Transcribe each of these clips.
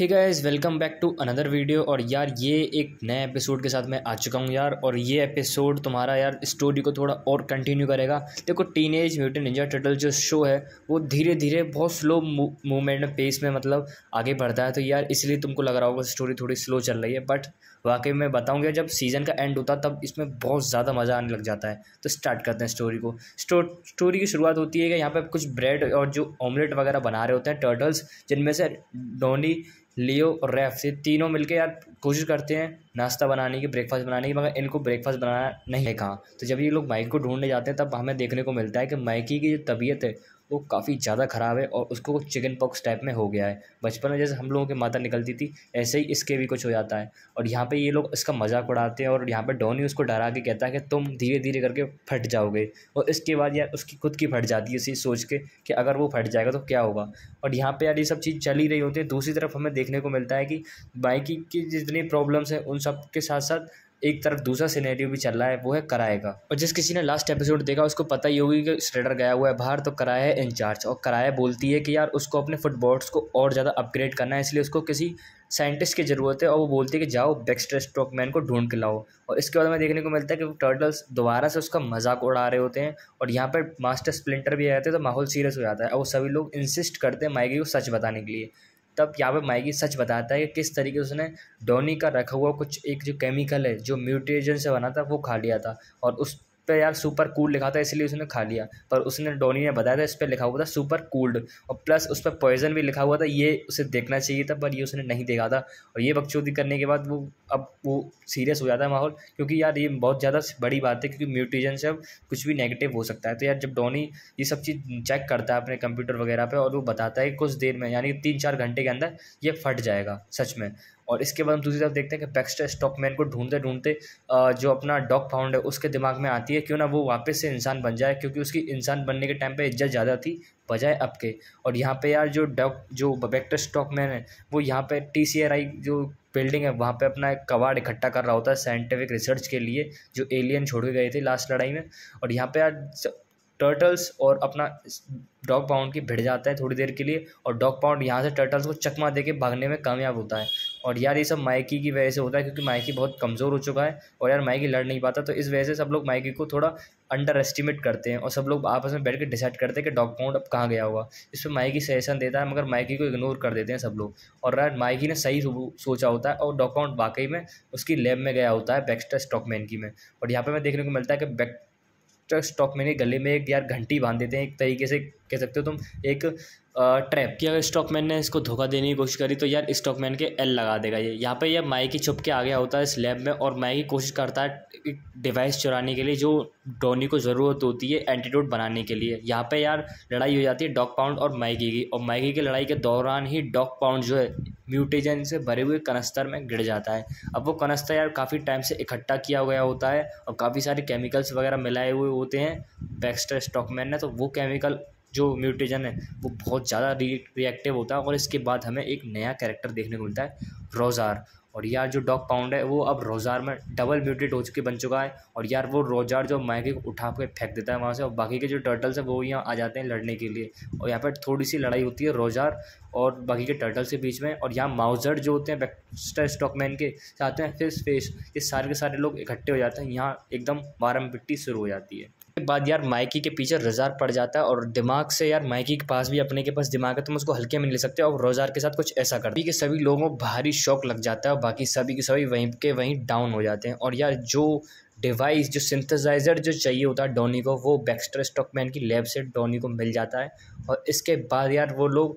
hey guys welcome back to another video और यार ये एक नए एपिसोड के साथ मैं आ चुका हूँ यार और ये एपिसोड तुम्हारा यार स्टोरी को थोड़ा और कंटिन्यू करेगा देखो teenage mutant ninja turtle जो शो है वो धीरे धीरे बहुत स्लो मूवमेंट में पेस में मतलब आगे बढ़ता है तो यार इसलिए तुमको लग रहा होगा स्टोरी थोड़ी स्लो चल रही है बट वाकई मैं बताऊँगा जब सीज़न का एंड होता तब इसमें बहुत ज़्यादा मज़ा आने लग जाता है तो स्टार्ट करते हैं स्टोरी को स्टो स्टोरी की शुरुआत होती है कि यहाँ पर कुछ ब्रेड और जो ऑमलेट वगैरह बना रहे होते हैं टर्टल्स जिनमें से डोनी लियो और रेफ से तीनों मिलके यार कोशिश करते हैं नाश्ता बनाने की ब्रेकफास्ट बनाने की मगर इनको ब्रेकफास्ट बनाना नहीं है कहाँ तो जब ये लोग माइक को ढूंढने जाते हैं तब हमें देखने को मिलता है कि माइकी की जो तबीयत है वो काफ़ी ज़्यादा ख़राब है और उसको कुछ चिकन पॉक्स टाइप में हो गया है बचपन में जैसे हम लोगों के माता निकलती थी ऐसे ही इसके भी कुछ हो जाता है और यहाँ पे ये लोग इसका मजाक उड़ाते हैं और यहाँ पे डोनी उसको डरा के कहता है कि तुम धीरे धीरे करके फट जाओगे और इसके बाद यार उसकी खुद की फट जाती है इसी सोच के कि अगर वो फट जाएगा तो क्या होगा और यहाँ पर यार ये सब चीज़ चल ही रही होती है दूसरी तरफ हमें देखने को मिलता है कि बाइकिंग की जितनी प्रॉब्लम्स हैं उन सब के साथ साथ एक तरफ दूसरा सिनेरियो भी चल रहा है वो है कराए का और जिस किसी ने लास्ट एपिसोड देखा उसको पता ही होगी कि स्ट्रेडर गया हुआ है बाहर तो कराया है इंचार्ज और कराया बोलती है कि यार उसको अपने फुटबॉल्स को और ज़्यादा अपग्रेड करना है इसलिए उसको किसी साइंटिस्ट की ज़रूरत है और वो बोलती है कि जाओ बेस्ट स्ट्रोकमैन को ढूंढ के लाओ और इसके बाद हमें देखने को मिलता है कि टर्टल्स दोबारा से उसका मजाक उड़ा रहे होते हैं और यहाँ पर मास्टर स्प्लिंटर भी आ जाते हैं तो माहौल सीरियस हो जाता है और वो सभी लोग इंसिस्ट करते हैं माइगी को सच बताने के लिए तब यहाँ पे माइकी सच बताता है कि किस तरीके से उसने डोनी का रखा हुआ कुछ एक जो केमिकल है जो म्यूटेजन से बना था वो खा लिया था और उस पर यार सुपर कूल लिखा था इसलिए उसने खा लिया पर उसने डोनी ने बताया था इस पर लिखा हुआ था सुपर कूल्ड और प्लस उस पर पॉइजन भी लिखा हुआ था ये उसे देखना चाहिए था पर ये उसने नहीं देखा था और ये बकचोदी करने के बाद वो अब वो सीरियस हो जाता है माहौल क्योंकि यार ये बहुत ज़्यादा बड़ी बात है क्योंकि म्यूटेशन से अब कुछ भी नेगेटिव हो सकता है तो यार जब डोनी ये सब चीज़ चेक करता है अपने कंप्यूटर वगैरह पर और वो बताता है कुछ देर में यानी तीन चार घंटे के अंदर ये फट जाएगा सच में और इसके बाद हम दूसरी तरफ देखते हैं कि बैक्स्टर स्टॉकमैन को ढूंढते ढूंढते जो अपना डॉग फाउंड है उसके दिमाग में आती है क्यों ना वो वापस से इंसान बन जाए क्योंकि उसकी इंसान बनने के टाइम पर इज्जत ज़्यादा थी बजाय अब के और यहाँ पे यार जो डॉक जो बैक्टर स्टॉकमैन है वो यहाँ पे टी जो बिल्डिंग है वहाँ पे अपना एक कबाड़ इकट्ठा कर रहा होता है साइंटिफिक रिसर्च के लिए जो एलियन छोड़ के गए थे लास्ट लड़ाई में और यहाँ पे यार टर्टल्स और अपना डॉग पाउंड की भिड़ जाता है थोड़ी देर के लिए और डॉग पाउंड यहाँ से टर्टल्स को चकमा दे के भागने में कामयाब होता है और यार ये सब माइकी की वजह से होता है क्योंकि माइकी बहुत कमज़ोर हो चुका है और यार माइकी लड़ नहीं पाता तो इस वजह से सब लोग माइकी को थोड़ा अंडर एस्टिमेट करते हैं और सब लोग आपस में बैठ कर डिसाइड करते हैं कि डॉग पाउंड अब कहाँ गया होगा इस पर माइकी सजेशन देता है मगर माइकी को इग्नोर कर देते हैं सब लोग और यार माइकी ने सही सोचा होता है और डॉग पाउंड वाकई में उसकी लैब में गया होता है बैक्स्टर स्टॉकमैन की में और यहाँ पर मैं देखने को मिलता है कि बैक्स्टर स्टॉकमैन के गले में एक यार घंटी बांध देते हैं एक तरीके से कह सकते हो तुम एक ट्रैप की अगर स्टॉकमैन ने इसको धोखा देने की कोशिश करी तो यार स्टॉकमैन के एल लगा देगा ये यहाँ पे ये माइकी छुप के आ गया होता है इस लैब में और माइकी कोशिश करता है एक डिवाइस चुराने के लिए जो डोनी को ज़रूरत होती है एंटीडोट बनाने के लिए यहाँ पे यार लड़ाई हो जाती है डॉग पाउंड और माइकी की और माइकी की लड़ाई के दौरान ही डॉग पाउंड जो है म्यूटेजन से भरे हुए कनस्तर में गिर जाता है अब वो कनस्तर यार काफ़ी टाइम से इकट्ठा किया गया होता है और काफ़ी सारे केमिकल्स वगैरह मिलाए हुए होते हैं बैक्स्टर स्टॉकमैन ने तो वो केमिकल जो म्यूटेजन है वो बहुत ज़्यादा रिएक्टिव होता है और इसके बाद हमें एक नया कैरेक्टर देखने को मिलता है रोज़ार और यार जो डॉग पाउंड है वो अब रोज़ार में डबल म्यूटेट हो चुके बन चुका है और यार वो रोज़ार जो मायके को उठा के फेंक देता है वहाँ से और बाकी के जो टर्टल्स हैं वो यहाँ आ जाते हैं लड़ने के लिए और यहाँ पर थोड़ी सी लड़ाई होती है रोज़ार और बाकी के टर्टल्स के बीच में और यहाँ माउजर जो होते हैं बैक्स्टर स्टॉकमैन के चाहते हैं फिर स्पेस ये सारे के सारे लोग इकट्ठे हो जाते हैं यहाँ एकदम मारम पिट्टी शुरू हो जाती है के बाद यार माइकी के पीछे रोज़ार पड़ जाता है और दिमाग से यार माइकी के पास भी अपने के पास दिमाग है तुम तो उसको हल्के में ले सकते और रोजार के साथ कुछ ऐसा करती कि सभी लोगों को भारी शौक लग जाता है और बाकी सभी के सभी वहीं के वहीं डाउन हो जाते हैं और यार जो डिवाइस जो सिंथेसाइज़र जो चाहिए होता है डोनी को वो बैक्स्टर स्टॉकमैन की लैब से डोनी को मिल जाता है और इसके बाद यार वो लोग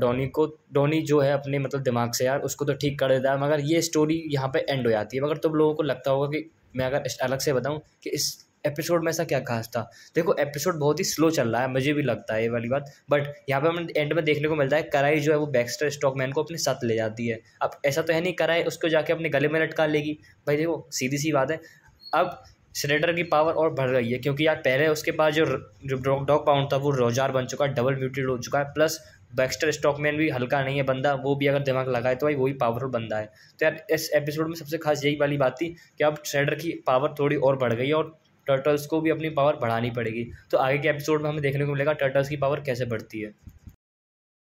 डोनी को डोनी जो है अपने मतलब दिमाग से यार उसको तो ठीक कर देता है मगर ये स्टोरी यहाँ पे एंड हो जाती है मगर तुम लोगों को लगता होगा कि मैं अगर अलग से बताऊँ कि इस एपिसोड में ऐसा क्या खास था देखो एपिसोड बहुत ही स्लो चल रहा है मुझे भी लगता है ये वाली बात बट यहाँ पे हमें एंड में देखने को मिलता है कराई जो है वो बैक्स्टर स्टॉकमैन को अपने साथ ले जाती है अब ऐसा तो है नहीं कराई उसको जाके अपने गले में लटका लेगी भाई देखो सीधी सी बात है अब सिलेंडर की पावर और बढ़ गई है क्योंकि यार पहले उसके पास जो जो डॉग पाउंड था वो रोजार बन चुका है डबल म्यूटेड हो चुका है प्लस बैक्स्टर स्टॉकमैन भी हल्का नहीं है बंदा वो भी अगर दिमाग लगाए तो भाई वही पावरफुल बंदा है तो यार इस एपिसोड में सबसे खास यही वाली बात थी कि अब ट्रेडर की पावर थोड़ी और बढ़ गई है और टर्टल्स को भी अपनी पावर बढ़ानी पड़ेगी तो आगे के एपिसोड में हमें देखने को मिलेगा टर्टल्स की पावर कैसे बढ़ती है